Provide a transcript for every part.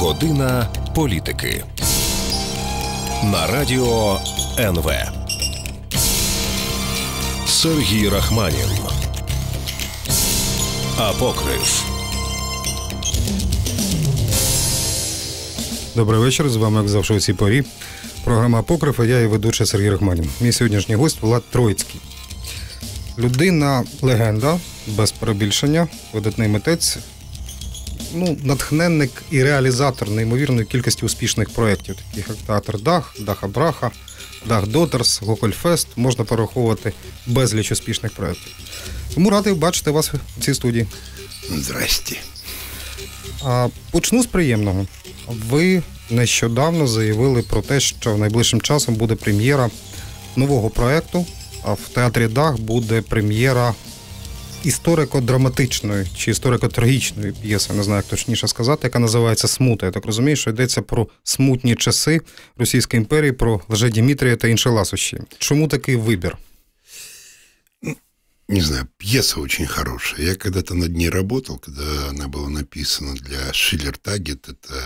Година політики на радіо НВ Сергій Рахманін. Апокриф. Добрий вечір. З вами як завжди у цій порі. Програма «Апокриф», а Я і ведучий Сергій Рахманін. Мій сьогоднішній гость Влад Троїцький. Людина легенда без перебільшення, видатний митець, ну, натхненник і реалізатор неймовірної кількості успішних проєктів, таких як театр Дах, Даха Браха, Дах Дотерс, Гокольфест, можна пораховувати безліч успішних проєктів. Тому радий бачити вас в цій студії. Здрасті. А, Почну з приємного. Ви нещодавно заявили про те, що найближчим часом буде прем'єра нового проєкту, а в театрі Дах буде прем'єра історико-драматичної чи історико-трагічної п'єси, не знаю, як точніше сказати, яка називається Смута. Я так розумію, що йдеться про смутні часи Російської імперії, про Лже Дімітрія та інші ласощі. Чому такий вибір? Не знаю, п'єса очень хорошая. Я когда-то над ней работал, когда она была написана для Шиллер Тагет. Это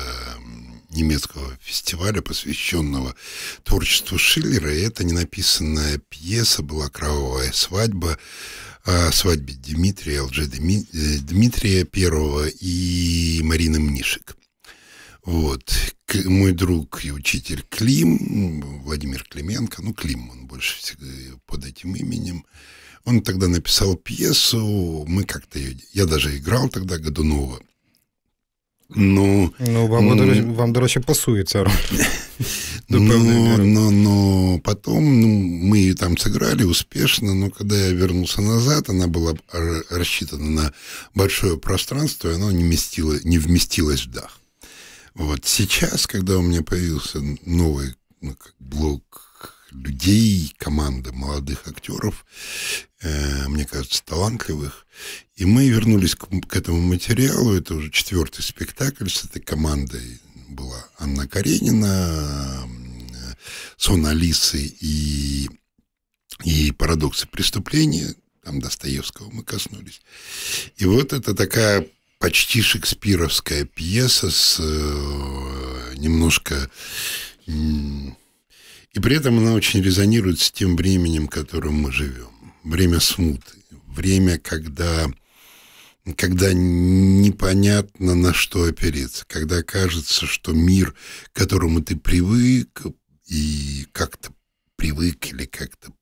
немецкого фестиваля, посвященного творчеству Шиллера. И это ненаписанная пьеса была «Кровавая свадьба». свадьбе Дмитрия, ЛЖ э, Дмитрия Первого и Марины Мнишек. Вот. Мой друг и учитель Клим, Владимир Клименко, ну, Клим, он больше всегда под этим именем, он тогда написал пьесу, мы как-то ее... Я даже играл тогда Годунова. Ну, ну вам, ну, дороже, вам дорожче пасує ця роль. Ну, ну, но, но, потом ну, мы ее там сыграли успешно, но когда я вернулся назад, она была рассчитана на большое пространство, и она не, вместила, не вместилась в дах. Вот сейчас, когда у меня появился новый ну, блок людей, команда молодых актеров, э, мне кажется, талантливых. И мы вернулись к, к этому материалу. Это уже четвертый спектакль с этой командой была Анна Каренина, сон Алисы и, и парадоксы преступления, там Достоевского мы коснулись. И вот это такая почти шекспировская пьеса с э, немножко... И при этом она очень резонирует с тем временем, в котором мы живем. Время смуты, время, когда когда непонятно на что опереться, когда кажется, что мир, к которому ты привык и как-то привык или как-то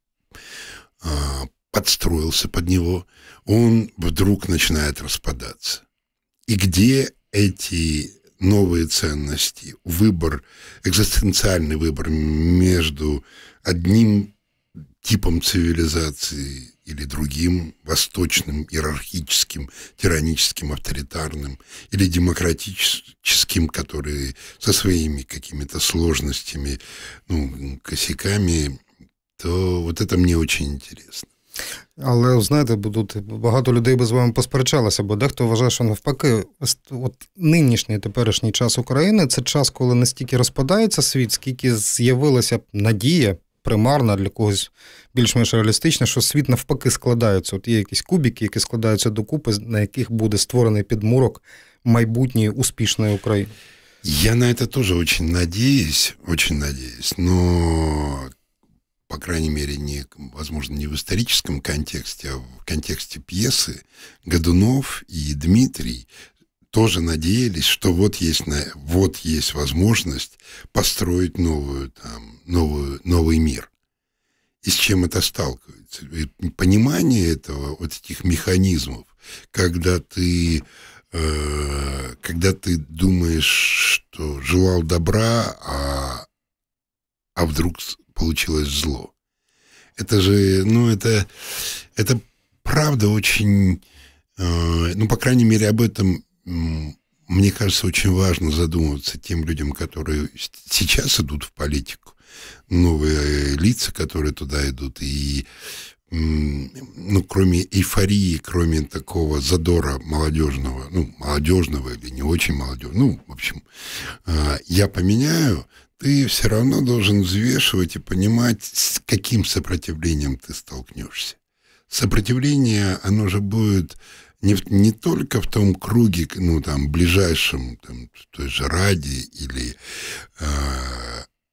а, подстроился под него, он вдруг начинает распадаться. И где эти новые ценности, выбор, экзистенциальный выбор между одним типом цивилизации или другим восточным иерархическим, тираническим, авторитарным, или демократическим, которые со своими какими-то сложностями, ну, косяками, то вот это мне очень интересно. Але знаєте, будуть багато людей би з вами посперечалися, бо дехто вважає, що навпаки, от нинішній теперішній час України це час, коли настільки розпадається світ, скільки з'явилася надія примарна, для когось більш-менш реалістична, що світ навпаки складається. От є якісь кубики, які складаються докупи, на яких буде створений підмурок майбутней успешной Украины. Я на это тоже очень надеюсь, очень надеюсь, но, по крайней мере, не, возможно, не в историческом контексте, а в контексте пьесы Годунов и Дмитрий тоже надеялись, что вот есть, на вот есть возможность построить новую, там, новую, новый мир. И с чем это сталкивается? И понимание этого, вот этих механизмов, когда ты, э, когда ты думаешь, что желал добра, а, а вдруг получилось зло. Это же, ну, это, это правда очень, э, ну, по крайней мере, об этом мне кажется, очень важно задумываться тем людям, которые сейчас идут в политику, новые э, лица, которые туда идут, и ну, кроме эйфории, кроме такого задора молодежного, ну, молодежного или не очень молодежного, ну, в общем, а, я поменяю, ты все равно должен взвешивать и понимать, с каким сопротивлением ты столкнешься. Сопротивление, оно же будет не, не только в том круге, ну, там, ближайшем, там, в той же Раде или... Э,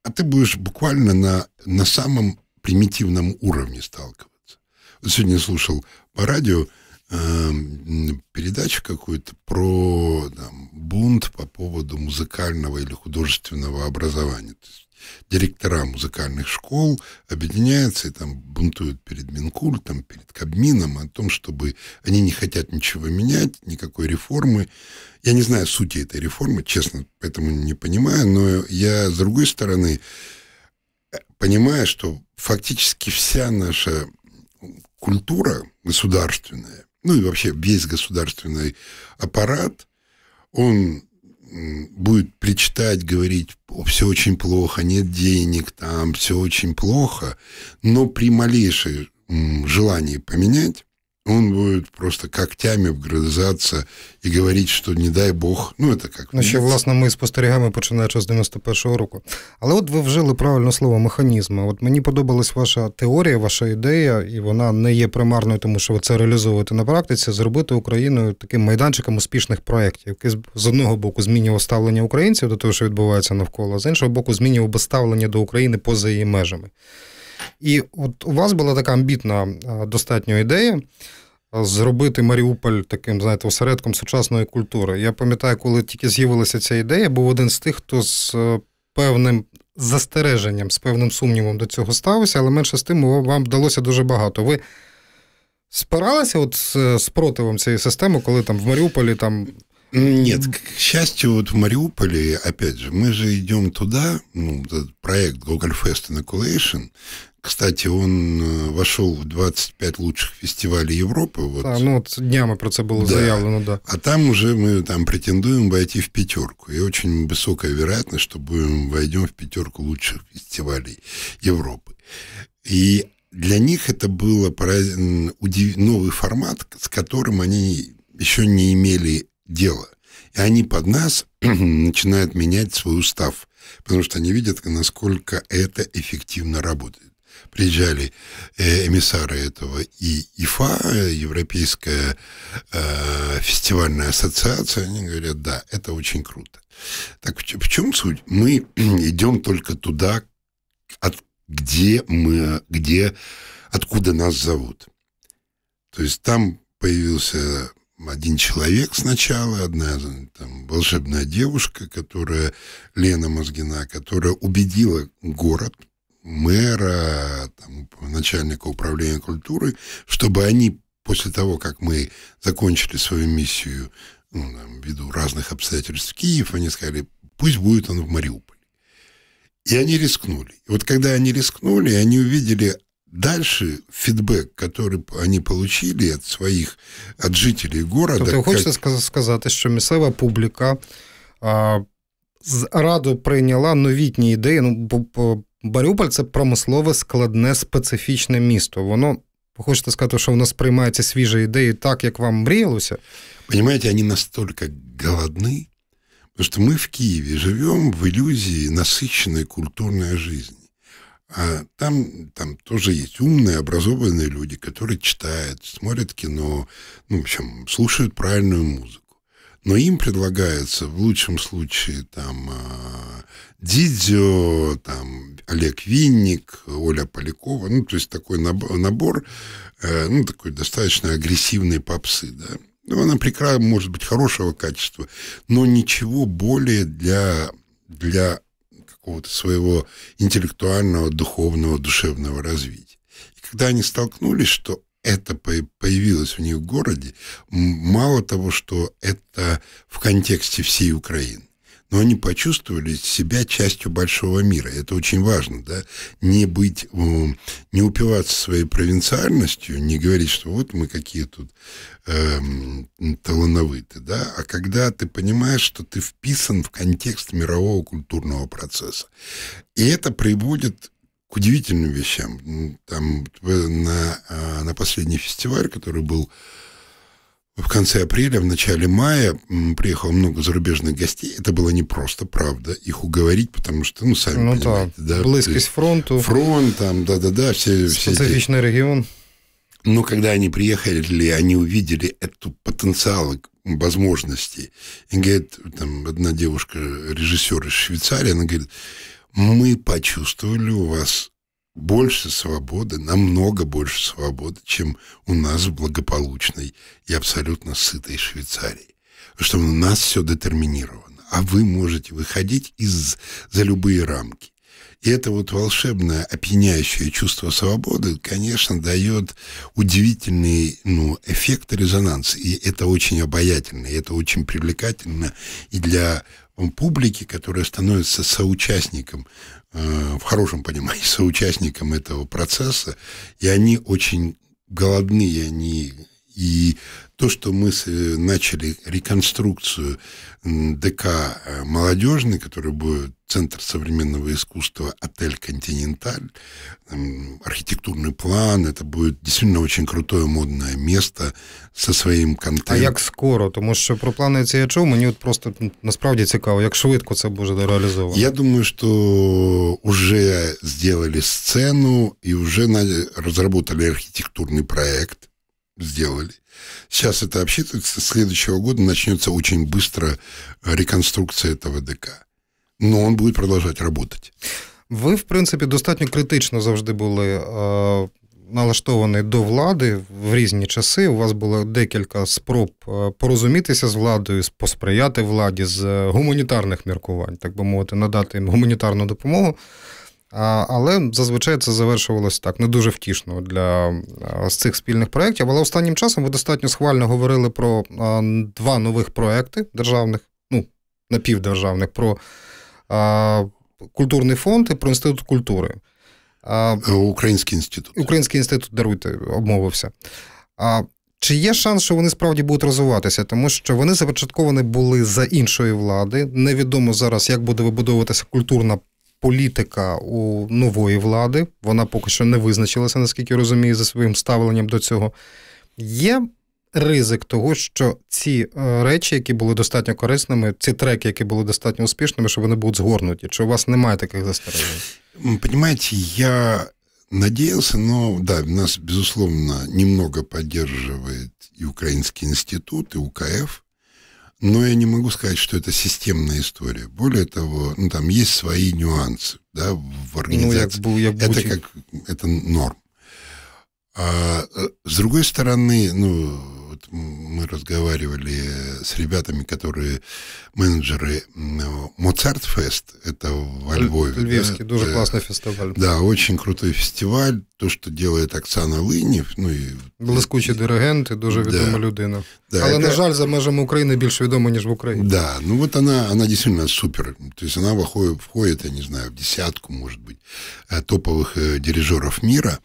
а ты будешь буквально на, на самом примитивном уровне сталкиваться. Вот сегодня слушал по радио э, передачу какую-то про там, бунт по поводу музыкального или художественного образования. То есть директора музыкальных школ объединяются и там бунтуют перед Минкультом, перед Кабмином о том, чтобы они не хотят ничего менять, никакой реформы. Я не знаю сути этой реформы, честно, поэтому не понимаю, но я, с другой стороны, э, понимаю, что фактически вся наша культура государственная, ну и вообще весь государственный аппарат, он будет причитать, говорить, все очень плохо, нет денег, там все очень плохо, но при малейшей желании поменять, он будет просто когтями вгризаться і говорити, що не дай Бог. Ну, це як... Ну, ще, власне, ми спостерігаємо, починаючи з 91-го року. Але от ви вжили правильно слово механізми. От мені подобалась ваша теорія, ваша ідея, і вона не є примарною, тому що ви це реалізовуєте на практиці, зробити Україну таким майданчиком успішних проєктів, який з одного боку змінював ставлення українців до того, що відбувається навколо, а з іншого боку, змінював би ставлення до України поза її межами. І от у вас була така амбітна е, достатньо ідея е, зробити Маріуполь таким, знаєте, осередком сучасної культури. Я пам'ятаю, коли тільки з'явилася ця ідея, був один з тих, хто з е, певним застереженням, з певним сумнівом до цього ставився, але менше з тим вам вдалося дуже багато. Ви спиралися от з спротивом цієї системи, коли там в Маріуполі там. Нет, к счастью, вот в Мариуполе, опять же, мы же идем туда, ну, этот проект Google Fest Inoculation, Кстати, он э, вошел в 25 лучших фестивалей Европы. Вот. Да, ну вот днями про це было да. заявлено, да. А там уже мы там претендуем войти в пятерку. И очень высокая вероятность, что будем, войдем в пятерку лучших фестивалей Европы. И для них это был пораз... удив... новый формат, с которым они еще не имели дела. И они под нас начинают менять свой устав, потому что они видят, насколько это эффективно работает приезжали э, эмиссары этого и ИФА, Европейская э, фестивальная ассоциация, они говорят, да, это очень круто. Так в чем суть? Мы идем только туда, от, где мы, где, откуда нас зовут. То есть там появился один человек сначала, одна там, волшебная девушка, которая Лена Мозгина, которая убедила город, мэра, там, начальника управления культуры, чтобы они после того, как мы закончили свою миссию ну, там, ввиду разных обстоятельств в Киев, они сказали, пусть будет он в Мариуполе. И они рискнули. И вот когда они рискнули, они увидели дальше фидбэк, который они получили от своих, от жителей города. Тобто хочеться сказать, сказати, що місцева публіка а, з радою прийняла новітні ідеї, ну, Маріуполь це промислове складне специфічне місто. Воно хочете сказати, що воно сприймається свіжі ідеї так, як вам мріялося. Понимаете, они настолько голодны, потому что мы в Киеве живем в иллюзии насыщенной культурной жизни. А там, там тоже есть умные, образованные люди, которые читают, смотрят кино, ну, в общем, слушают правильную музыку. Но им предлагается в лучшем случае там а, Дидзио, там, Олег Винник, Оля Полякова, ну, то есть такой набор, э, ну, такой достаточно агрессивной попсы, да. Ну, она прекрасно может быть хорошего качества, но ничего более для, для какого-то своего интеллектуального, духовного, душевного развития. И когда они столкнулись, что это появилось у них в городе, мало того, что это в контексте всей Украины но они почувствовали себя частью большого мира. Это очень важно, да, не быть, не упиваться своей провинциальностью, не говорить, что вот мы какие тут э, талановыты, да, а когда ты понимаешь, что ты вписан в контекст мирового культурного процесса. И это приводит к удивительным вещам. Там на, э, на последний фестиваль, который был в конце апреля, в начале мая приехало много зарубежных гостей. Это было непросто, правда, их уговорить, потому что, ну, сами ну, понимаете. Да, да близкость фронту. Фронт там, да-да-да. все. Специфичный все эти... регион. Но когда они приехали, они увидели эту потенциал возможностей. И говорит, там, одна девушка, режиссер из Швейцарии, она говорит, мы почувствовали у вас больше свободы, намного больше свободы, чем у нас в благополучной и абсолютно сытой Швейцарии. Потому что у нас все детерминировано, а вы можете выходить из, за любые рамки. И это вот волшебное, опьяняющее чувство свободы, конечно, дает удивительный ну, эффект резонанса. И это очень обаятельно, и это очень привлекательно и для публики, которая становится соучастником Э, в хорошем понимании соучастником этого процесса, и они очень голодны, и они и то, что мы э, начали реконструкцию ДК э, молодежный, который будет Центр современного искусства «Отель Континенталь», архитектурный план, это будет действительно очень крутое модное место со своим контентом. А як скоро? Тому що про плани ЦІАЧО мені вот просто насправді цікаво, як швидко це буде реалізовано. Я думаю, что уже сделали сцену и уже разработали архитектурный проект – сделали. Сейчас это обсчитывается. С следующего года начнется очень быстро реконструкція этого ДК. Но он будет продолжать работать. Ви, в принципі, достатньо критично завжди були е, налаштовані до влади в різні часи. У вас було декілька спроб е, порозумітися з владою, посприяти владі з е, гуманітарних міркувань, так би мовити, надати їм гуманітарну допомогу. Але зазвичай це завершувалося так не дуже втішно для з цих спільних проєктів. Але останнім часом ви достатньо схвально говорили про два нових проекти державних, ну напівдержавних, про культурний фонд і про інститут культури. Український інститут. Український інститут даруйте, обмовився. Чи є шанс, що вони справді будуть розвиватися, тому що вони започатковані були за іншої влади. Невідомо зараз, як буде вибудовуватися культурна політика у нової влади, вона поки що не визначилася, наскільки я розумію, за своїм ставленням до цього. Є ризик того, що ці е, речі, які були достатньо корисними, ці треки, які були достатньо успішними, що вони будуть згорнуті? Чи у вас немає таких застережень? Понимаете, я надеялся, но да, нас, безусловно, немного поддерживает і український інститут і УКФ. Но я не могу сказать, что это системная история. Более того, ну, там есть свои нюансы да, в организации. Ну, я, я, я, это как это норм. А, э, с другой стороны, ну, мы разговаривали с ребятами, которые менеджеры Моцарт Фест, это во Львове. Львивский, да, очень да, классный фестиваль. Да, очень крутой фестиваль. То, что делает Оксана Линів, ну и блискучий диригент і дуже відома людина. Да, Але, это... на жаль, за межами України більш відома, ніж в Україні. Да, ну вот она, она действительно супер. То есть она входит, входит, я не знаю, в десятку, может быть, э, топовых э, дирижеров мира.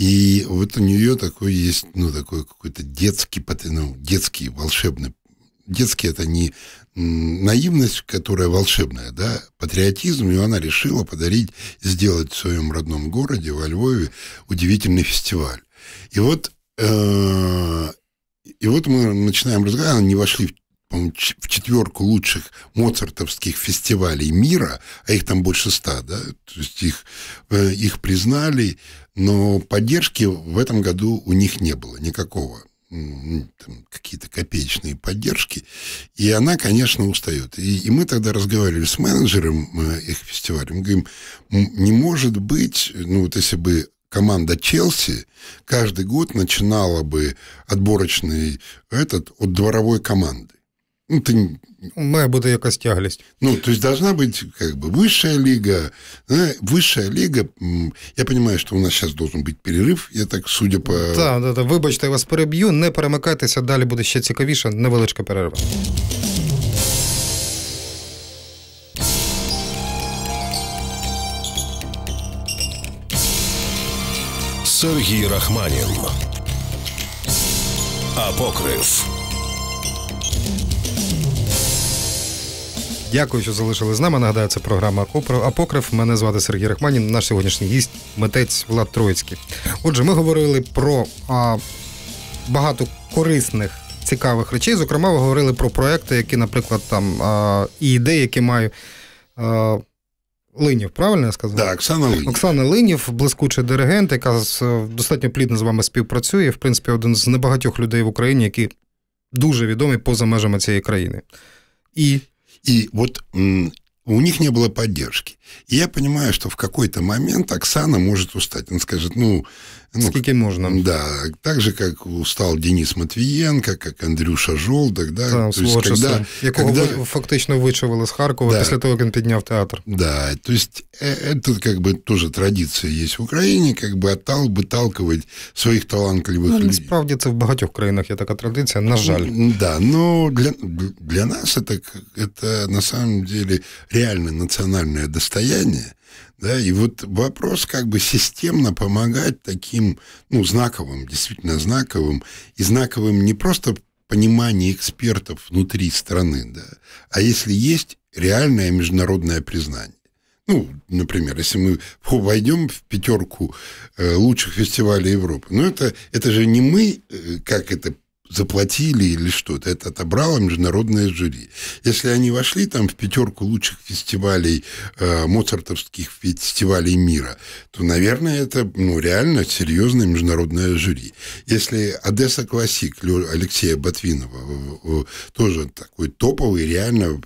И вот у нее такой есть, ну, такой какой-то детский потенциал это ну, детский, волшебный. Детский это не наивность, которая волшебная, да, патриотизм, и она решила подарить, сделать в своем родном городе, во Львове, удивительный фестиваль. И вот, э, и вот мы начинаем разговаривать, они вошли в в четверку лучших моцартовских фестивалей мира, а их там больше ста, да, то есть их, э, их признали, но поддержки в этом году у них не было никакого. Ну, там какие-то копеечные поддержки, и она, конечно, устает. И, и мы тогда разговаривали с менеджером э, их фестиваля, мы говорим, не может быть, ну вот если бы команда Челси каждый год начинала бы отборочный этот от дворовой команды. Ну, ты... Ну, має бути якась тяглість. Ну, то есть должна как бы высшая лига. Да? Высшая я розумію, що у нас зараз має бути перерив. я так судя по... Так, да, да. вибачте, я вас переб'ю, не перемикайтеся, далі буде ще цікавіше, невеличка перерва. Сергій Рахманін. Апокрив. Дякую, що залишили з нами. Нагадаю, це програма Апокрив. Мене звати Сергій Рахманін. Наш сьогоднішній гість митець Влад Троїцький. Отже, ми говорили про а, багато корисних. Цікавих речей, зокрема, ви говорили про проекти, які, наприклад, там а, і ідеї, які маю а, Линів, правильно я сказав? Да, Оксана Линів. Оксана Линів, блискучий диригент, яка е, достатньо плідно з вами співпрацює. В принципі, один з небагатьох людей в Україні, які дуже відомі поза межами цієї країни. І И вот у них не было поддержки. И я понимаю, что в какой-то момент Оксана может устать. Она скажет, ну, ну, Скільки можна. Да, так же, как устал Денис Матвиенко как Андрюша Жолдак. Да, да, то есть, когда, якого когда... фактично вичавили из Харкова да, після того, як він підняв театр. Да, то есть э, это как бы тоже традиция есть в Украине, как бы оттал, выталкивать своих талантливых ну, людей. Насправді це в багатьох країнах є така традиція, на жаль. Да, но для, для нас это, это на самом деле реально национальное достояние, да, и вот вопрос как бы системно помогать таким, ну, знаковым, действительно знаковым, и знаковым не просто понимание экспертов внутри страны, да, а если есть реальное международное признание. Ну, например, если мы войдем в пятерку э, лучших фестивалей Европы, ну, это, это же не мы, э, как это заплатили или что-то. Это отобрало международное жюри. Если они вошли там в пятерку лучших фестивалей, э, моцартовских фестивалей мира, то, наверное, это ну, реально серьезное международное жюри. Если Одесса Классик Алексея Ботвинова, тоже такой топовый, реально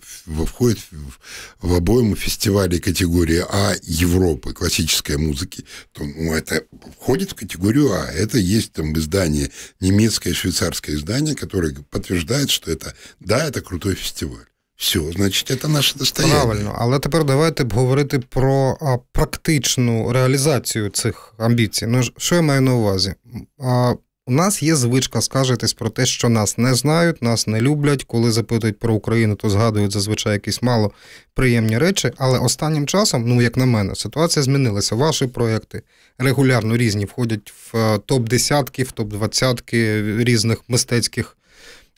входит в, в обойму фестивалей категории А Европы классической музыки, то ну, это входит в категорию А. Это есть там издание немецкое, швейцарское издание, которое подтверждает, що это, да, это крутой фестиваль. Все, значить, це наше достояння. Правильно, але тепер давайте б говорити про а, практичну реалізацію цих амбіцій. Ну, що я маю на увазі? А, у нас є звичка скаржитись про те, що нас не знають, нас не люблять. Коли запитують про Україну, то згадують зазвичай якісь мало приємні речі. Але останнім часом, ну як на мене, ситуація змінилася. Ваші проекти регулярно різні входять в е, топ десятки, в топ двадцятки різних мистецьких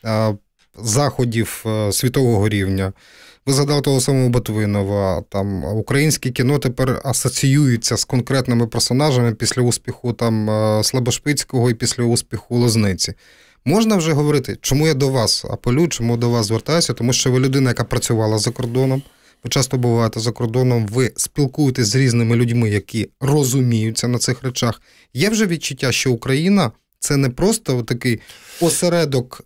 е, заходів е, світового рівня. Ви згадали того самого Ботвинова. Там українське кіно тепер асоціюється з конкретними персонажами після успіху там е, Слабошпицького і після успіху Лозниці. Можна вже говорити, чому я до вас апелюю, чому до вас звертаюся? Тому що ви людина, яка працювала за кордоном. Ви часто буваєте за кордоном, ви спілкуєтесь з різними людьми, які розуміються на цих речах. Є вже відчуття, що Україна це не просто такий осередок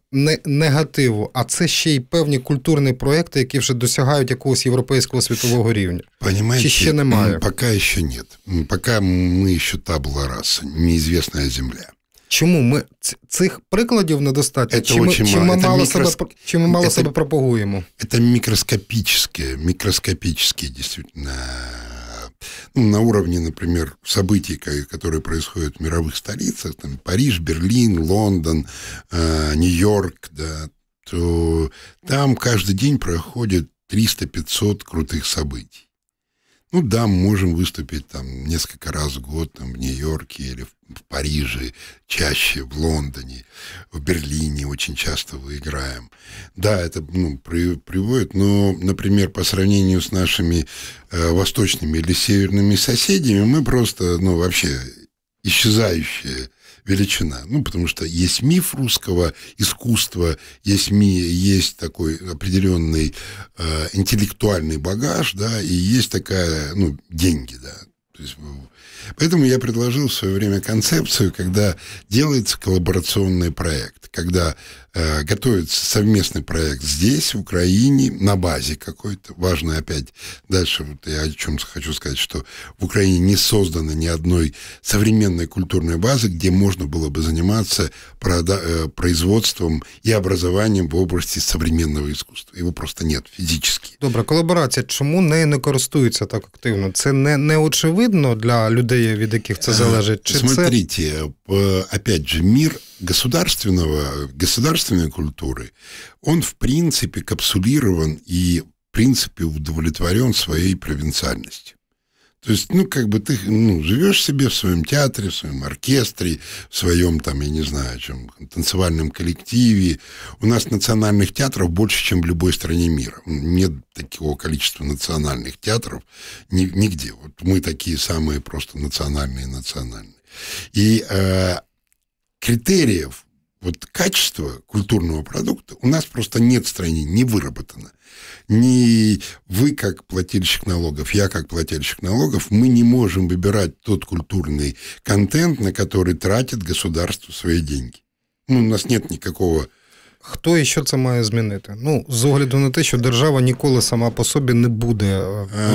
негативу, а це ще й певні культурні проекти, які вже досягають якогось європейського світового рівня. Понимаете, Чи ще немає? Поки ще ні. Поки ми ще була раса, неізвісна земля. Чому ми цих прикладів недостатньо? Это чи ми, очень чи мало, мало микроск... себе чи ми мало это, себе пропагуємо? Це мікроскопічне, мікроскопічне дійсно Ну, на уровне, например, событий, которые происходят в мировых столицах, там Париж, Берлин, Лондон, э, Нью-Йорк, да, то там каждый день проходит 300-500 крутых событий. Ну да, мы можем выступить там несколько раз в год там, в Нью-Йорке или в Париже, чаще в Лондоне, в Берлине очень часто выиграем. Да, это ну, при, приводит, но, например, по сравнению с нашими э, восточными или северными соседями, мы просто, ну, вообще исчезающие величина. Ну, потому что есть миф русского искусства, есть, ми, есть такой определенный э, интеллектуальный багаж, да, и есть такая, ну, деньги, да. То есть, э, поэтому я предложил в свое время концепцию, когда делается коллаборационный проект, когда Э, готовится совместный проект здесь, в Украине, на базе какой-то. Важно опять дальше, вот я о чем хочу сказать, что в Украине не создано ни одной современной культурной базы, где можно было бы заниматься э, производством и образованием в области современного искусства. Его просто нет физически. Добра. Коллаборация. Чому нею не користуються так активно? Это не, не очевидно для людей, від яких это залежить? Чи Смотрите, це... опять же, мир государственного, государственной культуры, он в принципе капсулирован и в принципе удовлетворен своей провинциальностью. То есть, ну, как бы ты ну, живешь себе в своем театре, в своем оркестре, в своем, там, я не знаю, чем, танцевальном коллективе. У нас национальных театров больше, чем в любой стране мира. Нет такого количества национальных театров нигде. Вот мы такие самые просто национальные национальные. И, э, критериев вот качества культурного продукта у нас просто нет в стране, не выработано. Не вы как плательщик налогов, я как плательщик налогов, мы не можем выбирать тот культурный контент, на который тратит государство свои деньги. Ну, у нас нет никакого Хто і що це має змінити? Ну, з огляду на те, що держава ніколи сама по собі не буде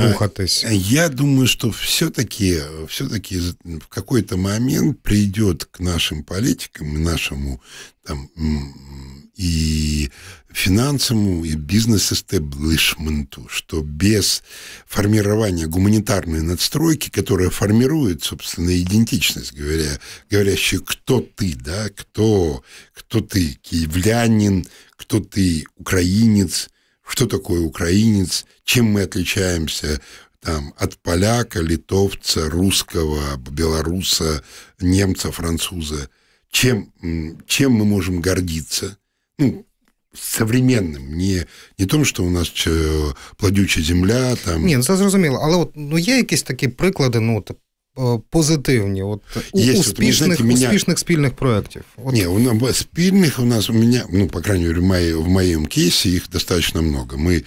рухатись. Я думаю, що все-таки все-таки в какой-то момент прийде к нашим політикам, нашому там и финансовому, и бизнес-эстеблишменту, что без формирования гуманитарной надстройки, которая формирует, собственно, идентичность, говоря, говорящую, кто ты, да, кто, кто ты, киевлянин, кто ты, украинец, что такое украинец, чем мы отличаемся там, от поляка, литовца, русского, белоруса, немца, француза, чем, чем мы можем гордиться – ну, современным не, не том что у нас э, плодючая земля. там. Ні, це ну, зрозуміло. Але от ну є якісь такі приклади, ну от. позитивні, от Є, успішних, от, меня... успішних спільних проєктів. От... Ні, у нас спільних у нас у мене, ну, по крайней мере, в, моей, в моем кейсе их достаточно много. Мы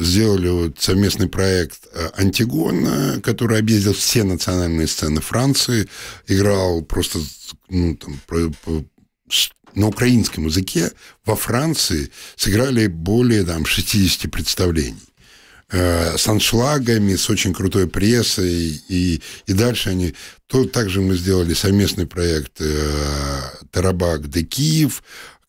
сделали вот совместный проект «Антигона», который объездил все национальные сцены Франции, играл просто ну, там, на украинском языке во Франции сыграли более там, 60 представлений э, с аншлагами, с очень крутой прессой, и, и дальше они... То, также мы сделали совместный проект э, «Тарабак де Киев»,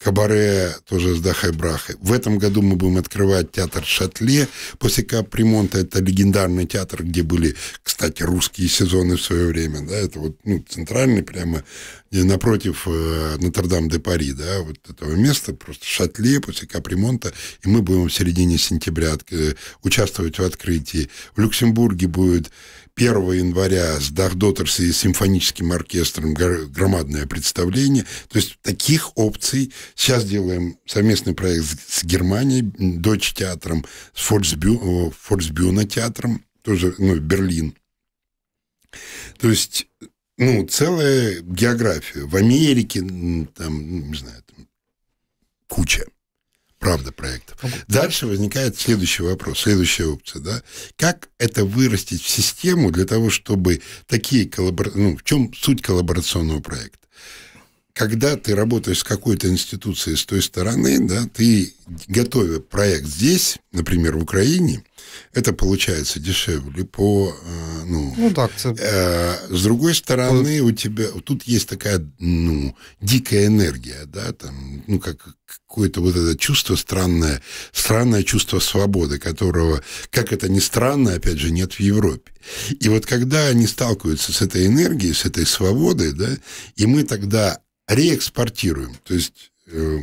кабаре тоже с Дахой Брахой. В этом году мы будем открывать театр Шатле после капремонта. Это легендарный театр, где были, кстати, русские сезоны в свое время. Да? Это вот ну, центральный прямо напротив э, Нотр-Дам-де-Пари, да, вот этого места, просто Шатле после капремонта. И мы будем в середине сентября от, э, участвовать в открытии. В Люксембурге будет 1 января с Дахдотерс и симфоническим оркестром громадное представление. То есть таких опций. Сейчас делаем совместный проект с Германией, Дочь театром, с Фольксбю, э, Фольксбюна театром, тоже ну, Берлин. То есть ну, целая география. В Америке там, ну, не знаю, там, куча правда, проектов. Дальше возникает следующий вопрос, следующая опция, да, как это вырастить в систему для того, чтобы такие коллаборации, ну, в чем суть коллаборационного проекта? когда ты работаешь с какой-то институцией с той стороны, да, ты, готовя проект здесь, например, в Украине, это получается дешевле по э, ну, ну так, це... э, С другой стороны, у тебя тут есть такая ну, дикая энергия, да, там, ну, как какое-то вот это чувство странное, странное чувство свободы, которого, как это ни странно, опять же, нет в Европе. И вот когда они сталкиваются с этой энергией, с этой свободой, да, и мы тогда реэкспортируем, то есть Э,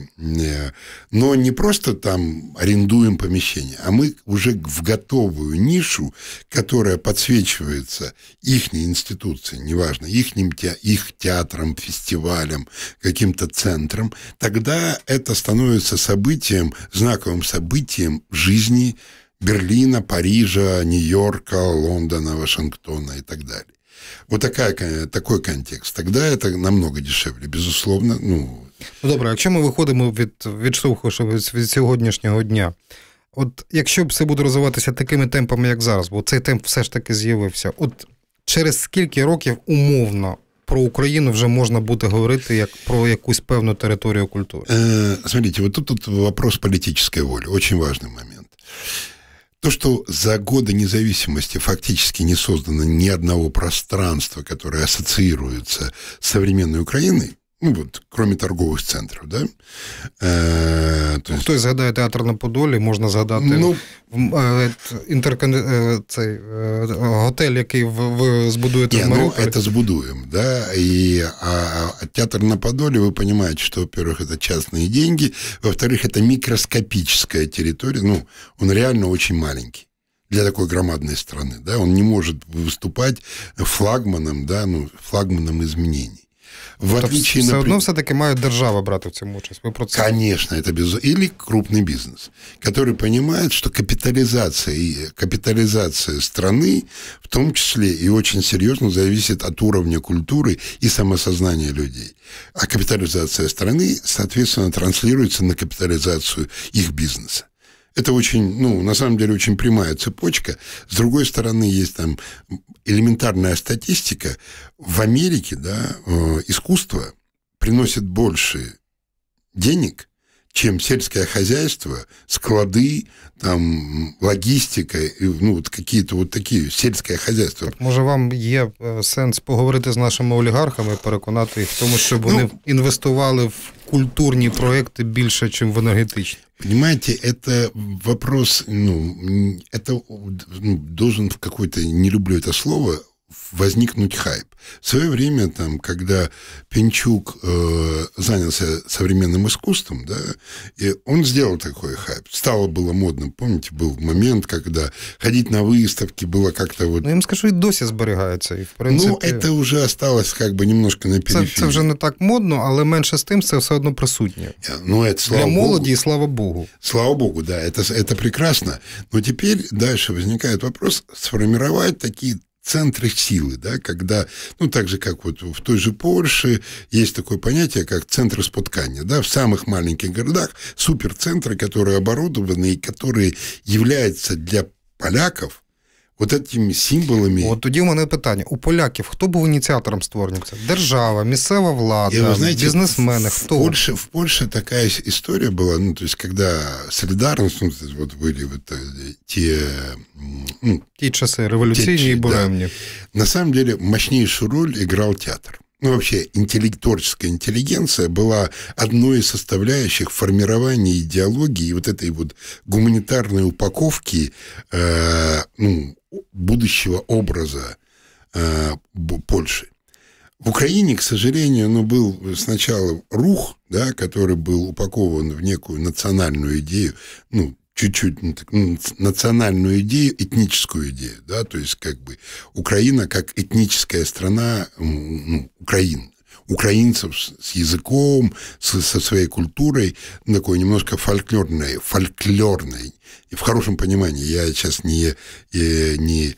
но не просто там арендуем помещение, а мы уже в готовую нишу, которая подсвечивается их институцией, неважно, их, их театром, фестивалем, каким-то центром, тогда это становится событием, знаковым событием жизни Берлина, Парижа, Нью-Йорка, Лондона, Вашингтона и так далее. Вот такая, такой контекст. Тогда это намного дешевле, безусловно. Ну, Ну добре, якщо ми виходимо від відштовхуєш від, від сьогоднішнього дня, от якщо все буде розвиватися такими темпами, як зараз, бо цей темп все ж таки з'явився, от через скільки років умовно про Україну вже можна буде говорити як про якусь певну територію культури? Э, смотрите, вот тут, тут вопрос политической воли, очень важный момент. То, что за годы независимости фактически не создано ни одного пространства, которое ассоциируется с современной Украиной, ну вот, кроме торговых центров, да? Е, э, то есть... Хтось згадає театр на Подолі, можна згадати ну, е, інтеркон... Э, е, э, цей, е, готель, який ви збудуєте ні, в ну, Маріуполі. Ну, це збудуємо, да? І, а, а театр на Подолі, ви розумієте, що, во-первых, це частные деньги, во-вторых, це мікроскопічна територія, ну, він реально дуже маленький для такой громадной страны, да, он не может выступать флагманом, да, ну, флагманом изменений. В Тобто отличие, все одно все-таки мають держава брати в цьому участь. Вы про це... Конечно, это без... Или крупный бизнес, который понимает, что капитализация, и капитализация страны в том числе и очень серьезно зависит от уровня культуры и самосознания людей. А капитализация страны, соответственно, транслируется на капитализацию их бизнеса. Это очень, ну, на самом деле, очень прямая цепочка. С другой стороны, есть там элементарная статистика. В Америке, да, э, искусство приносит больше денег, чем сельское хозяйство, склады, там, логистика, ну, вот какие-то вот такие сельское хозяйство. Може, вам є сенс поговорити з нашими олігархами, переконати їх в тому, щоб ну, вони ну, інвестували в культурні проекти більше, ніж в енергетичні? Понимаете, это вопрос, ну, это ну, должен в какой-то, не люблю это слово, возникнуть хайп. В свое время, там, когда Пинчук э, занялся современным искусством, да, и он сделал такой хайп. Стало было модно, помните, был момент, когда ходить на выставки было как-то вот... Ну, им скажу, и досі зберігається. І, в принципі... Ну, это уже осталось как бы немножко на периферии. Это уже не так модно, але менше з тим, це все одно присутнє. Ну, это, слава Для молоді, Богу. слава Богу. Слава Богу, да, это, это прекрасно. Но теперь дальше возникает вопрос сформировать такие центры силы, да, когда, ну, так же, как вот в той же Польше есть такое понятие, как центр споткания, да, в самых маленьких городах суперцентры, которые оборудованы и которые являются для поляков вот этими символами. Вот, тоді у мене питання: у поляків хто був ініціатором створення? Це держава, місцева влада, Я, знаете, бізнесмени. В, хто? В Польше, в Польше такая история была, ну, то есть, когда солидарность, ну, вот были вот те... Ну, те часы революционные те, и буремни. Да. На самом деле, мощнейшую роль играл театр ну, вообще интелли интеллигенция была одной из составляющих формирования идеологии вот этой вот гуманитарной упаковки э, ну, будущего образа э, Польши. В Украине, к сожалению, ну, был сначала рух, да, который был упакован в некую национальную идею, ну, чуть-чуть национальную идею, этническую идею, да, то есть как бы Украина как этническая страна, ну, Украина, украинцев с языком, с, со своей культурой, такой немножко фольклорной, фольклорной, и в хорошем понимании, я сейчас не, э, не...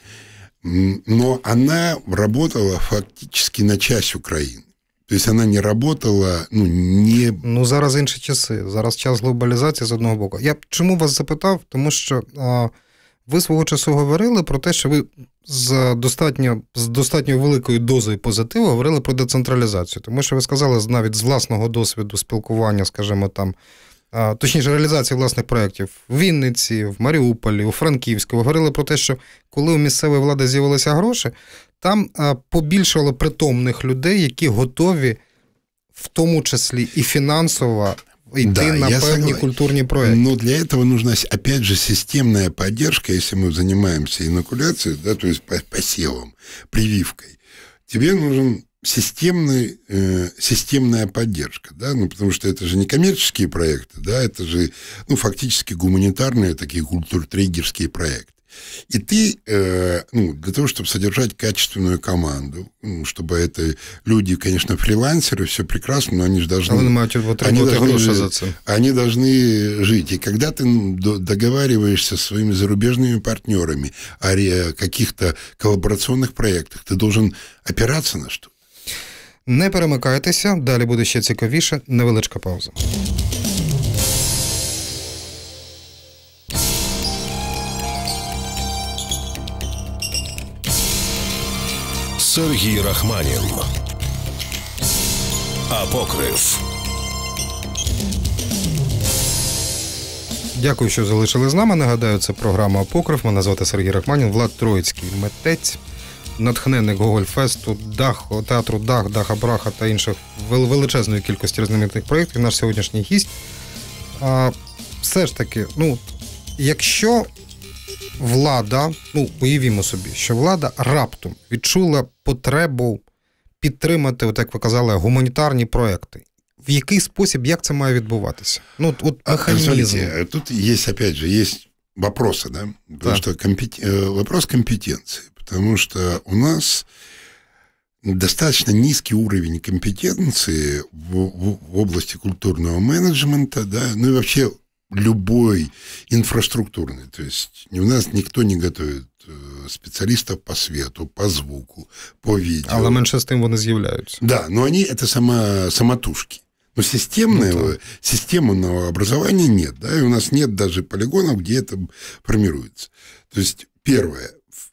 Но она работала фактически на часть Украины. То есть вона не працювала, ну не ну зараз інші часи. Зараз час глобалізації з одного боку. Я чому вас запитав? Тому що а, ви свого часу говорили про те, що ви з достатньо з достатньо великою дозою позитиву говорили про децентралізацію, тому що ви сказали навіть з власного досвіду спілкування, скажімо там. Точніше, реалізації власних проєктів в Вінниці, в Маріуполі, у Франківську. Ви говорили про те, що коли у місцевої влади з'явилися гроші, там побільшало притомних людей, які готові, в тому числі і фінансово. идти да, на певні культурні проекты. Но ну, для этого нужна, опять же, системная поддержка, если мы занимаемся инокуляцией, да, то есть посевом, прививкой. Тебе нужен системный, э, системная поддержка, да, ну, потому что это же не коммерческие проекты, да, это же, ну, фактически гуманитарные такие культуртрейдерские проекты. И ты, э, ну, для того, чтобы содержать качественную команду, ну, чтобы это люди, конечно, фрилансеры, все прекрасно, но они же должны... А мать, вот они, должны жить, они должны жить. И когда ты договариваешься со своими зарубежными партнерами о каких-то коллаборационных проектах, ты должен опираться на что-то. Не перемикайтеся, далі буде ще цікавіше, невеличка пауза. Сергій Рахманін. Апокриф. Дякую, що залишили з нами. Нагадаю, це програма Апокриф. Мене звати Сергій Рахманін, Влад Троїцький митець, натхненник Гогольфесту, дах, театру Дах, Даха Браха та інших величезної кількості різноманітних проєктів. Наш сьогоднішній гість. А, Все ж таки, ну, якщо. Влада, ну уявімо собі, що влада раптом відчула потребу підтримати, от як ви казали, гуманітарні проекти. В який спосіб, як це має відбуватися? Ну, от, Смотрите, Тут є, опять же, є вопросы, да? Потому что компетен... Э, вопрос компетенции. Потому что у нас достаточно низкий уровень компетенции в, в, в области культурного менеджмента, да, ну и вообще любой инфраструктурный. То есть у нас никто не готовит э, спеціалістів по свету, по звуку, по відео. А менше з тим вони з'являються. Да, но они это сама, самотушки. Но системного, ну, да. системного образования нет, да, и у нас нет даже полигонов, где это формируется. То есть, первое,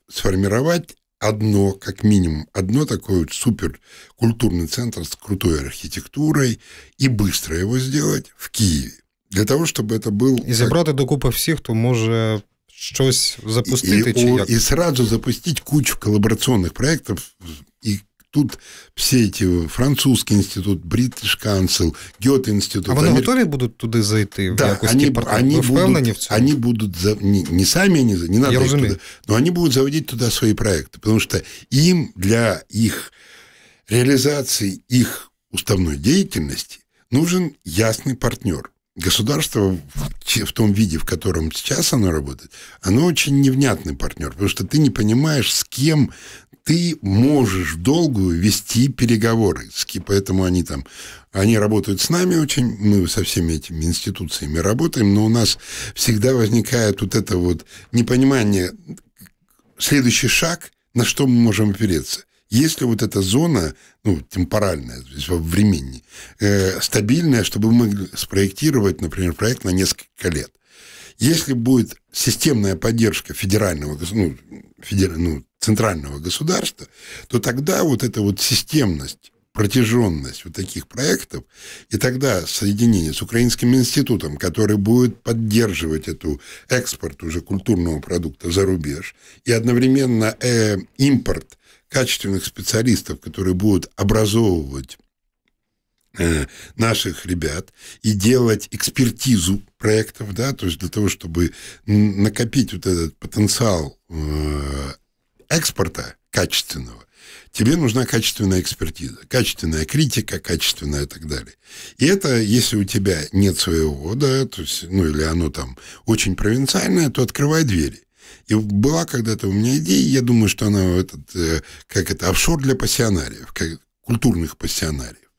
сформировать одно, как минимум, одно такое вот супер культурный центр с крутой архитектурой и быстро его сделать в Киеве. Для того, щоб це був... І зібрати докупи всіх, хто може щось запустити. І, чи як. і сразу запустити кучу колабораційних проєктів. І тут всі ці французький інститут, Бритиш канцел, Гьот-інститут. А вони Амер... готові будуть туди зайти? Да, в якості вони, вони Ви впевнені будуть, в цьому? Вони будуть, за... не, не самі, не, не надо Я їх туди, але ну, вони будуть заводити туди свої проекти, тому що їм для їх реалізації, їх уставної діяльності нужен ясний партнер – государство в том виде, в котором сейчас оно работает, оно очень невнятный партнер, потому что ты не понимаешь, с кем ты можешь долгую вести переговоры. Поэтому они там, они работают с нами очень, мы со всеми этими институциями работаем, но у нас всегда возникает вот это вот непонимание, следующий шаг, на что мы можем опереться. Если вот эта зона, ну, темпоральная, то времени, э, стабильная, чтобы мы могли спроектировать, например, проект на несколько лет. Если будет системная поддержка федерального, ну, федерального, ну, центрального государства, то тогда вот эта вот системность протяженность вот таких проектов, и тогда соединение с Украинским институтом, который будет поддерживать эту экспорт уже культурного продукта за рубеж, и одновременно э, импорт качественных специалистов, которые будут образовывать э, наших ребят и делать экспертизу проектов, да, то есть для того, чтобы накопить вот этот потенциал э, экспорта качественного, тебе нужна качественная экспертиза, качественная критика, качественная и так далее. И это, если у тебя нет своего, да, то есть, ну, или оно там очень провинциальное, то открывай двери. И была когда-то у меня идея, я думаю, что она этот, э, как это, офшор для пассионариев, как, культурных пассионариев.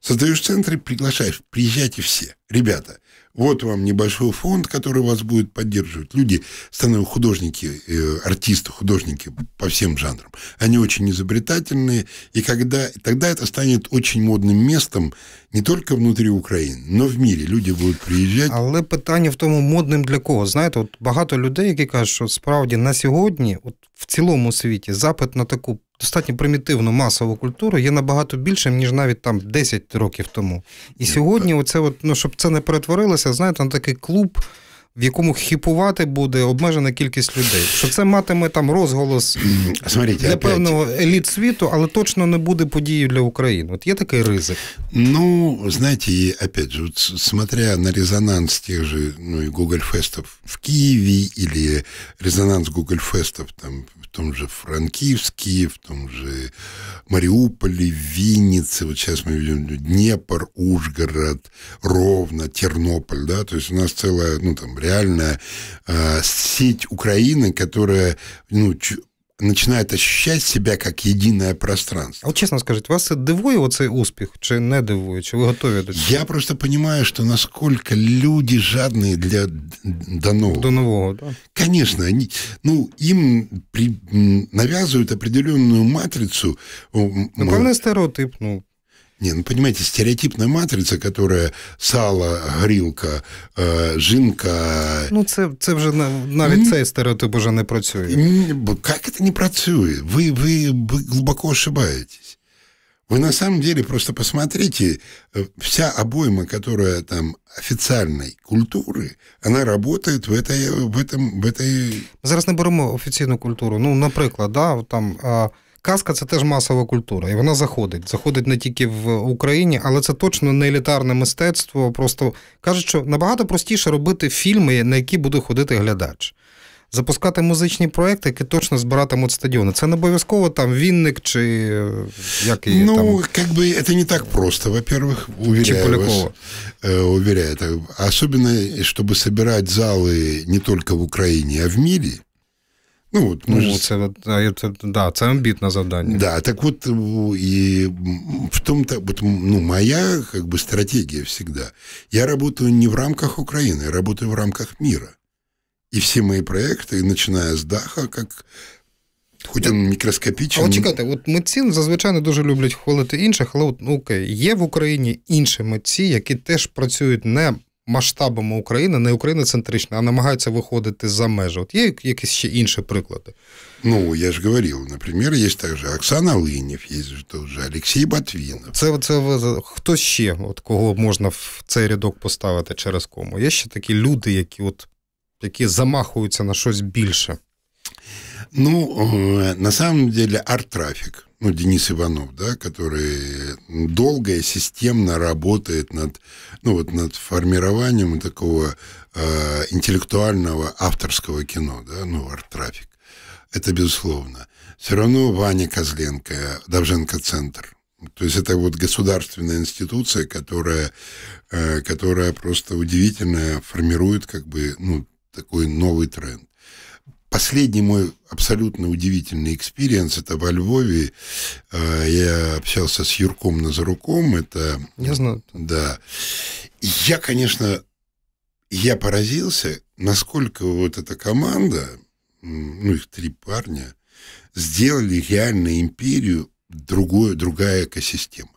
Создаешь центры, приглашаешь, приезжайте все ребята, вот вам небольшой фонд, который вас будет поддерживать. Люди, становятся художники, э, артисты, художники по всем жанрам, они очень изобретательные, и когда, тогда это станет очень модным местом не только внутри Украины, но в мире. Люди будут приезжать. Але питання в тому, модним для кого? знаете, от багато людей, які кажуть, що справді на сьогодні, от в цілому світі, запит на таку достатньо примітивну масову культуру є набагато більшим, ніж навіть там 10 років тому. І ну, сьогодні, оце, от, ну, щоб це не перетворилося, знаєте, на такий клуб. В якому хіпувати буде обмежена кількість людей, що це матиме там розголос Смотрите, для певного еліт світу, але точно не буде подією для України. От є такий ризик. Ну, знаєте, и, опять же, вот, смотря на резонанс тих же, ну Google Фестів в Києві, или резонанс Google Фестів там том же Франкивске, в том же Мариуполе, Виннице, вот сейчас мы видим Днепр, Ужгород, Ровно, Тернополь, да, то есть у нас целая, ну, там, реальная э, сеть Украины, которая, ну, начинають ощущать себя как единое пространство. А от чесно скажіть, вас дивує оцей успіх, чи не дивує? Чи ви готові до цього? Я просто понимаю, что насколько люди жадные для до нового. До нового, да. Конечно, они, ну, им при... нав'язують определенну матрицю. Ну, певний стереотип, ну. Не, ну понимаете, стереотипная матрица, которая сало, грілка, е, э, жінка. Ну, це це вже навіть цей стереотип уже не працює. Как это не працює? Вы, вы, вы глубоко ошибаетесь. Вы на самом деле просто посмотрите, э, вся обойма, которая там офіціальної культури, вона работает в этой, в этом, в этой... Зараз не беремо офіційну культуру. Ну, наприклад, да, там. А... казка це теж масова культура, і вона заходить. Заходить не тільки в Україні, але це точно не елітарне мистецтво. Просто кажуть, що набагато простіше робити фільми, на які буде ходити глядач. Запускати музичні проекти, які точно збиратимуть стадіони. Це не обов'язково там Вінник чи е, як її, ну, там... Ну, как бы это не так просто, во-первых, уверяю вас. Э, Так, особенно, чтобы собирать залы не только в Украине, а в мире, Ну, от, ну, ж... це, це, да, це амбітне завдання. Да, так от, і в тому то ну, моя, как бы, стратегия всегда. Я работаю не в рамках України, я работаю в рамках мира. І всі мої проекти починаю з Даха, как Хоч мікроскопічно. Але чекайте, от митці зазвичай не дуже люблять хвалити інших, але от ну, окей, є в Україні інші митці, які теж працюють не масштабами України, не Украина-центрично, а намагаються виходити за межі. От є якісь ще інші приклади? Ну, я ж говорив, наприклад, є также Оксана Линів, є же Алексей Ботвінов. Це це хто ще, от кого можна в цей рядок поставити через кому? Є ще такі люди, які от, які замахуються на щось більше. Ну, э, на самом деле арт-трафик, ну, Денис Иванов, да, который долго и системно работает над, ну, вот над формированием такого э, интеллектуального авторского кино, да, ну, арт-трафик. Это безусловно. Все равно Ваня Козленко, Довженко-центр, то есть это вот государственная институция, которая, э, которая просто удивительно формирует как бы ну, такой новый тренд последний мой абсолютно удивительный экспириенс, это во Львове. А, я общался с Юрком Назаруком, это... Я знаю. Да. я, конечно, я поразился, насколько вот эта команда, ну, их три парня, сделали реально империю другое, другая экосистема.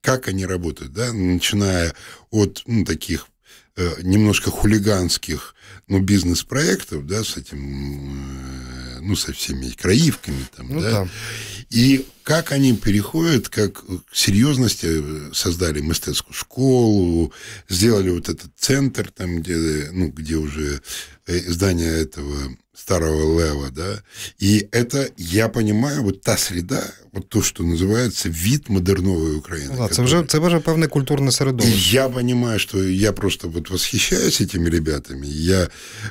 Как они работают, да, начиная от ну, таких Э, немножко хулиганских ну, бизнес-проектов, да, с этим, э, ну, со всеми краивками там, ну, да? да, и как они переходят, как к серьезности э, создали мастерскую школу, сделали вот этот центр там, где, ну, где уже здание этого старого лева, да, и это, я понимаю, вот та среда, вот то, что называется вид модерновой України. Ладно, це уже, это уже певне культурне середовище. І я понимаю, что я просто вот восхищаюсь этими ребятами. Я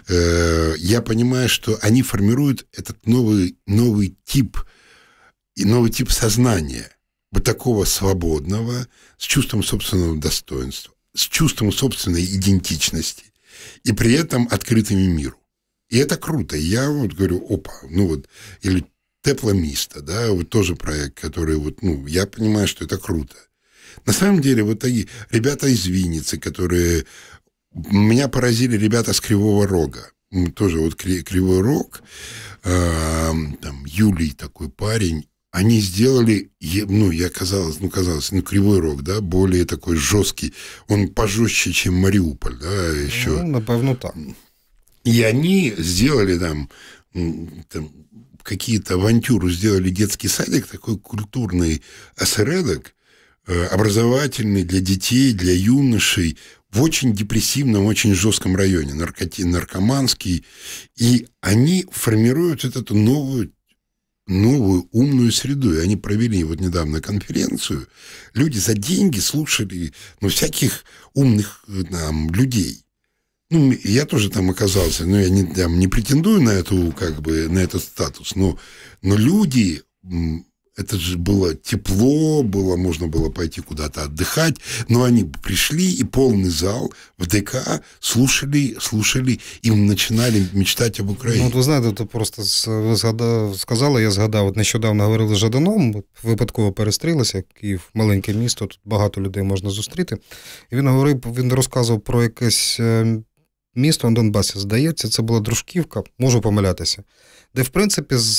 э, я понимаю, что они формируют этот новый новый тип и новый тип сознания, вот такого свободного, с чувством собственного достоинства, с чувством собственной идентичности и при этом открытыми миру. И это круто. Я вот говорю, опа, ну вот, или Тепломиста, да, вот тоже проект, который вот, ну, я понимаю, что это круто. На самом деле, вот такие ребята из Винницы, которые... Меня поразили ребята с Кривого Рога. Ну, тоже вот Кривой Рог, э, там Юлий такой парень, они сделали, ну, я казалось, ну, казалось, ну, Кривой Рог, да, более такой жесткий, он пожестче, чем Мариуполь, да, еще. Ну, напевно, так. И они сделали там, там какие-то авантюры, сделали детский садик, такой культурный осередок, э, образовательный для детей, для юношей, в очень депрессивном, очень жестком районе, наркоти, наркоманский. И они формируют вот эту новую новую умную среду. И они провели вот недавно конференцию. Люди за деньги слушали ну, всяких умных э, там, людей. Ну, я тоже там оказался, но я не, там, не претендую на эту, как бы, на этот статус, но, но люди, это же было тепло, было, можно было пойти куда-то отдыхать, но они пришли, и полный зал в ДК слушали, слушали, і починали мечтати об Україні. Ну, от ви знаєте, то просто згадав, сказали, я згадав, от нещодавно говорили з Жаданом, випадково перестрілися, Київ маленьке місто, тут багато людей можна зустріти. І він говорив, він розказував про якесь е, місто на Донбасі, здається, це була Дружківка, можу помилятися, де, в принципі, з,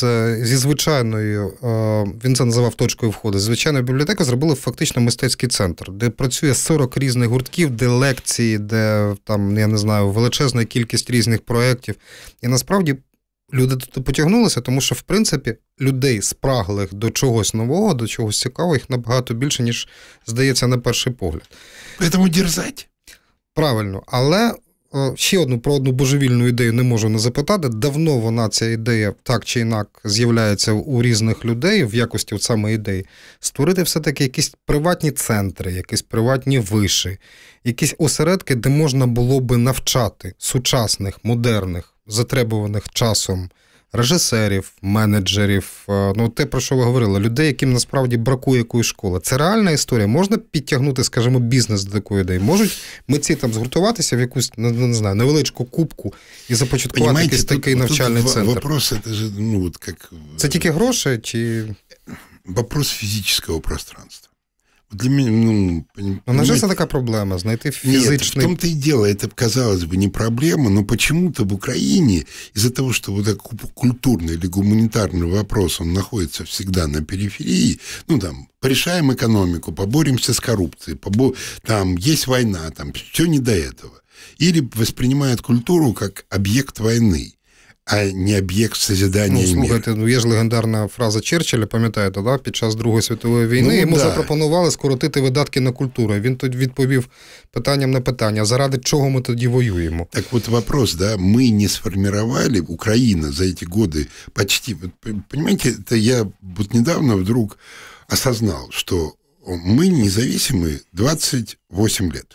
зі звичайною, е, він це називав точкою входу, звичайною бібліотекою зробили фактично мистецький центр, де працює 40 різних гуртків, де лекції, де там, я не знаю, величезна кількість різних проєктів. І насправді. Люди тут потягнулися, тому що в принципі людей, спраглих до чогось нового, до чогось цікавого, їх набагато більше, ніж здається, на перший погляд. Тому дірзать. Правильно, але Е, ще одну про одну божевільну ідею не можу не запитати. Давно вона ця ідея так чи інак з'являється у різних людей в якості от саме ідеї. Створити все-таки якісь приватні центри, якісь приватні виші, якісь осередки, де можна було би навчати сучасних, модерних, затребуваних часом режисерів, менеджерів, е, ну те, про що ви говорили, людей, яким насправді бракує якоїсь школи. Це реальна історія. Можна підтягнути, скажімо, бізнес до такої ідеї? Можуть митці там згуртуватися в якусь не, ну, не знаю, невеличку кубку і започаткувати якийсь такий тут, навчальний тут центр. Вопрос, это же, ну, вот как... Це э, тільки гроші чи вопрос фізичного пространства. Для меня, ну, У нас же це така проблема, знайти фізичний... Нет, в том-то и дело, это, казалось бы, не проблема, но почему-то в Украине из-за того, что вот такой культурный или гуманитарный вопрос, он находится всегда на периферии, ну, там, порешаем экономику, поборемся с коррупцией, побо... там, есть война, там, все не до этого. Или воспринимают культуру как объект войны а не об'єкт созідання. Ну, слухайте, ну є ж легендарна фраза Черчилля, пам'ятаєте, да? під час Другої світової війни ну, йому да. запропонували скоротити видатки на культуру. Він тут відповів питанням на питання, заради чого ми тоді воюємо? Так от вопрос, да, ми не сформировали Україна за ці годы почти. Понимаете, это я вот недавно вдруг осознал, что мы независимы 28 лет.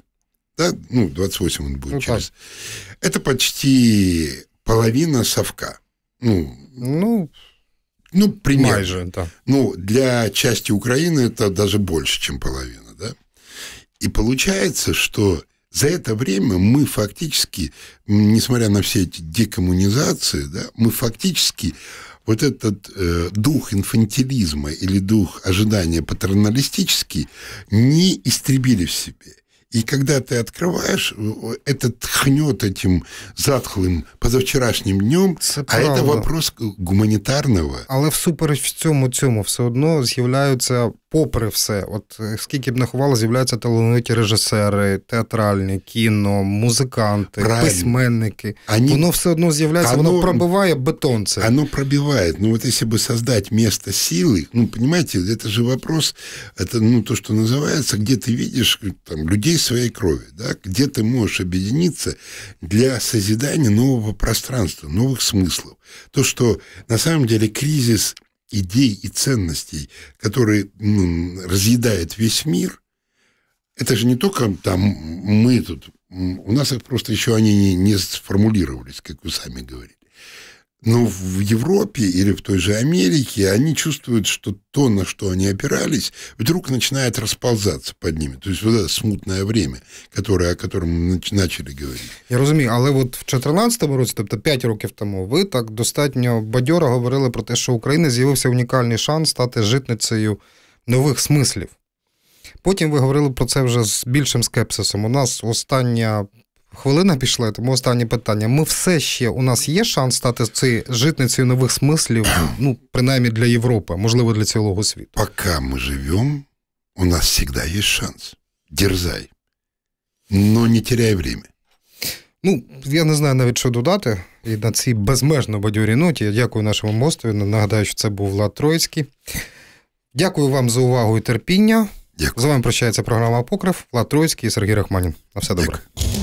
Да? Ну, 28 он будет ну, через. Так. Это почти половина совка. Ну, ну, ну примерно. Майже, да. Ну, для части Украины это даже больше, чем половина, да? И получается, что за это время мы фактически, несмотря на все эти декоммунизации, да, мы фактически вот этот э, дух инфантилизма или дух ожидания патерналистический не истребили в себе. И когда ты открываешь, э, это тхнет этим затхлым позавчерашним днем, це а это вопрос э, гуманитарного. Але всупереч в цьому цьому все одно з'являються попри все, от скільки б не ховало, з'являються талановиті режисери, театральні, кіно, музиканти, Правильно. письменники. Они... Воно все одно з'являється, оно... воно пробиває бетонце. Оно пробивает. Ну вот если бы создать место силы, ну понимаете, это же вопрос, это ну то, что называется, где ты видишь там людей своей крови, да, где ты можешь объединиться для созидания нового пространства, новых смыслов. То, что на самом деле кризис идей и ценностей, которые ну, разъедает весь мир, это же не только там мы тут, у нас их просто еще они не, не сформулировались, как вы сами говорите. Но ну, в Европе или в той же Америке они чувствуют, что то, на что они опирались, вдруг начинает расползаться под ними. То есть вот это смутное время, которое, о котором ми начали говорити. Я розумію, але от в 2014 році, тобто 5 років тому, ви так достатньо бадьоро говорили про те, що Україні з'явився унікальний шанс стати житницею нових смислів. Потім ви говорили про це вже з більшим скепсисом. У нас остання Хвилина пішла, тому останнє питання. Ми все ще у нас є шанс стати цією житницею нових смислів, ну, принаймні для Європи, можливо, для цілого світу. Поки ми живемо, у нас завжди є шанс. Дерзай. Но не теряй время. Ну, я не знаю навіть що додати. І на цій безмежно бадьорій ноті я дякую нашому мосту. Нагадаю, що це був Влад Троїцький. Дякую вам за увагу і терпіння. Дякую. З вами прощається програма Покрив, Влад Троїцький і Сергій Рахманін. На все добре. Дякую.